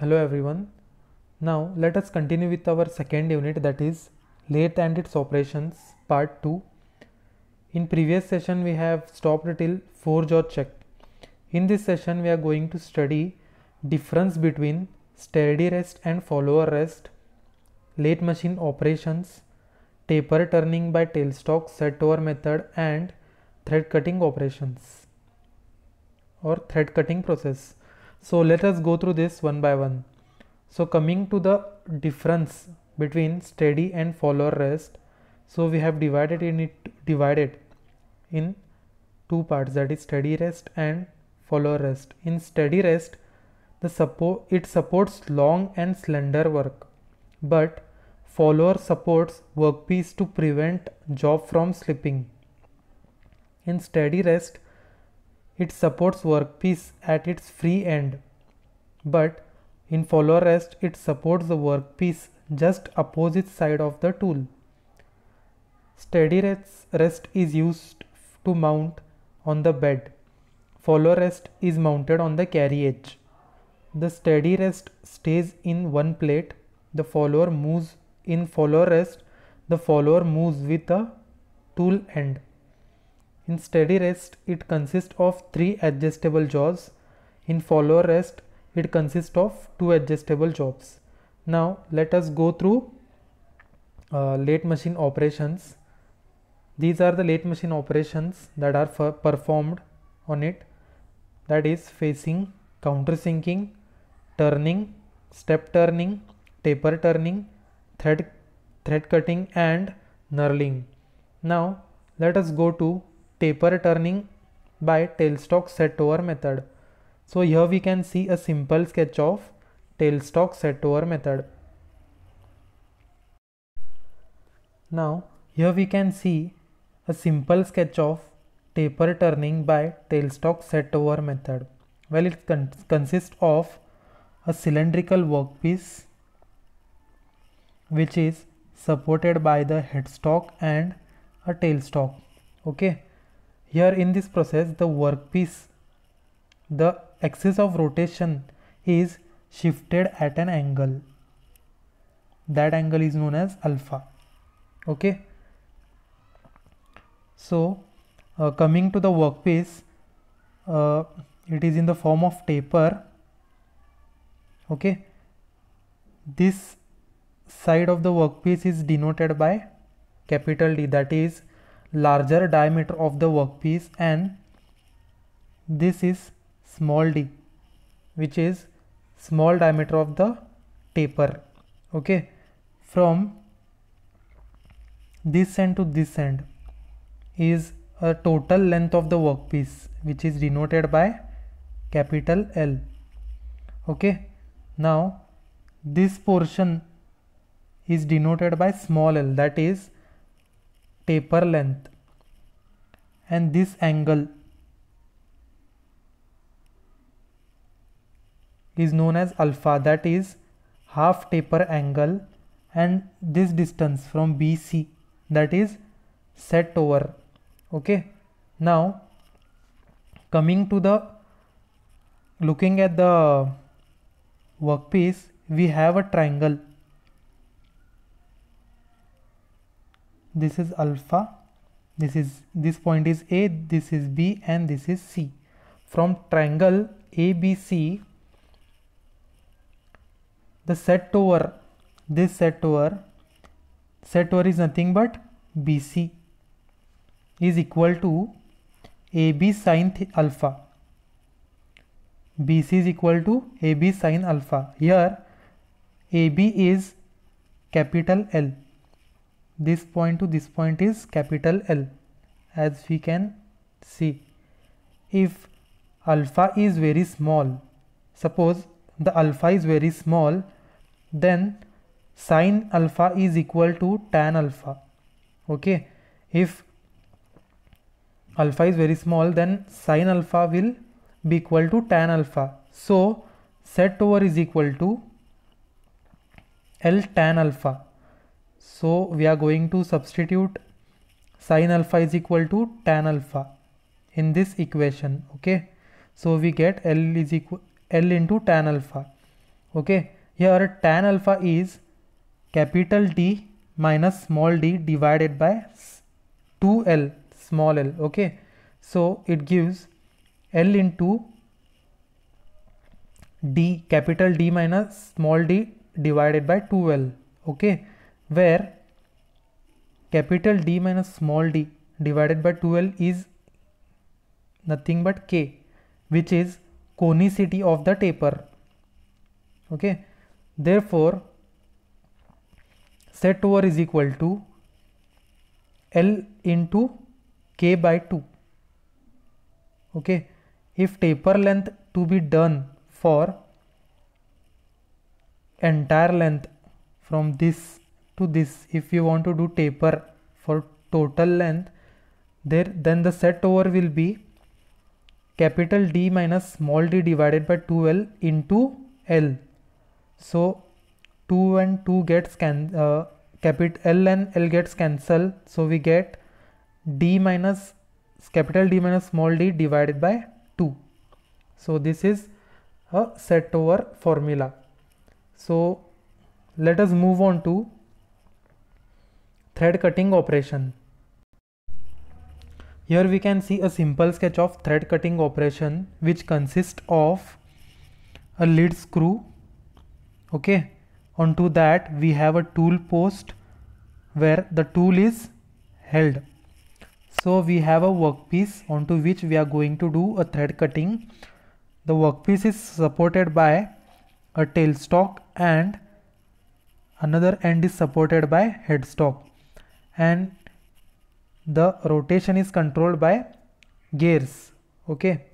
Hello everyone. Now let us continue with our second unit that is lathe and its operations part 2. In previous session we have stopped till forge or check. In this session we are going to study difference between steady rest and follower rest, lathe machine operations, taper turning by tailstock set over method and thread cutting operations or thread cutting process. So let us go through this one by one. So coming to the difference between steady and follower rest. So we have divided in it divided in two parts that is steady rest and follower rest. In steady rest, the support it supports long and slender work, but follower supports workpiece to prevent job from slipping. In steady rest, it supports workpiece at its free end, but in follow rest it supports the workpiece just opposite side of the tool. Steady rest, rest is used to mount on the bed. Follow rest is mounted on the carry edge. The steady rest stays in one plate. The follower moves in follow rest. The follower moves with the tool end. In steady rest, it consists of 3 adjustable jaws. In follower rest, it consists of 2 adjustable jaws. Now let us go through uh, late machine operations. These are the late machine operations that are performed on it that is facing, countersinking, turning, step turning, taper turning, thread, thread cutting and knurling. Now let us go to taper turning by tailstock set over method. So here we can see a simple sketch of tailstock set over method. Now here we can see a simple sketch of taper turning by tailstock set over method. Well it con consists of a cylindrical workpiece which is supported by the headstock and a tailstock okay here in this process the workpiece the axis of rotation is shifted at an angle that angle is known as alpha okay so uh, coming to the workpiece uh, it is in the form of taper okay this side of the workpiece is denoted by capital D that is larger diameter of the workpiece and this is small d which is small diameter of the taper okay from this end to this end is a total length of the workpiece which is denoted by capital L okay now this portion is denoted by small l that is taper length and this angle is known as alpha that is half taper angle and this distance from BC that is set over okay now coming to the looking at the workpiece we have a triangle this is alpha this is this point is a this is b and this is c from triangle abc the set over this set over set over is nothing but bc is equal to ab sine alpha bc is equal to ab sine alpha here ab is capital l this point to this point is capital L as we can see. If alpha is very small, suppose the alpha is very small, then sine alpha is equal to tan alpha. Okay, if alpha is very small, then sine alpha will be equal to tan alpha. So set over is equal to L tan alpha so we are going to substitute sine alpha is equal to tan alpha in this equation. Okay. So we get L is equal L into tan alpha. Okay. Here tan alpha is capital D minus small d divided by 2L small l. Okay. So it gives L into d capital D minus small d divided by 2L. Okay where capital D minus small d divided by 2L is nothing but K which is conicity of the taper okay therefore set over is equal to L into K by 2 okay if taper length to be done for entire length from this to this if you want to do taper for total length there then the set over will be capital D minus small d divided by 2L into L so 2 and 2 gets can uh, capital L and L gets cancelled so we get D minus capital D minus small d divided by 2 so this is a set over formula so let us move on to thread cutting operation. Here we can see a simple sketch of thread cutting operation which consists of a lead screw okay onto that we have a tool post where the tool is held so we have a workpiece onto which we are going to do a thread cutting the workpiece is supported by a tailstock and another end is supported by headstock and the rotation is controlled by gears okay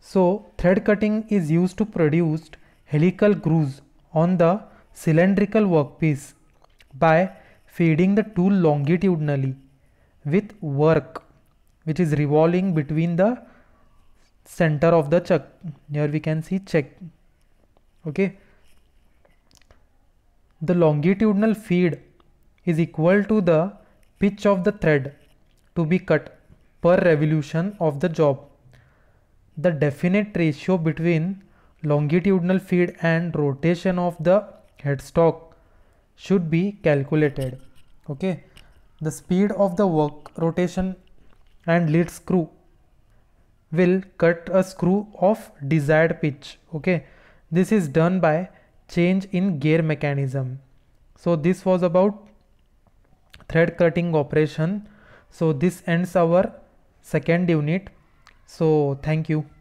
so thread cutting is used to produce helical grooves on the cylindrical workpiece by feeding the tool longitudinally with work which is revolving between the center of the chuck here we can see check okay the longitudinal feed is equal to the pitch of the thread to be cut per revolution of the job. The definite ratio between longitudinal feed and rotation of the headstock should be calculated. Okay, the speed of the work rotation and lead screw will cut a screw of desired pitch. Okay, this is done by change in gear mechanism so this was about thread cutting operation so this ends our second unit so thank you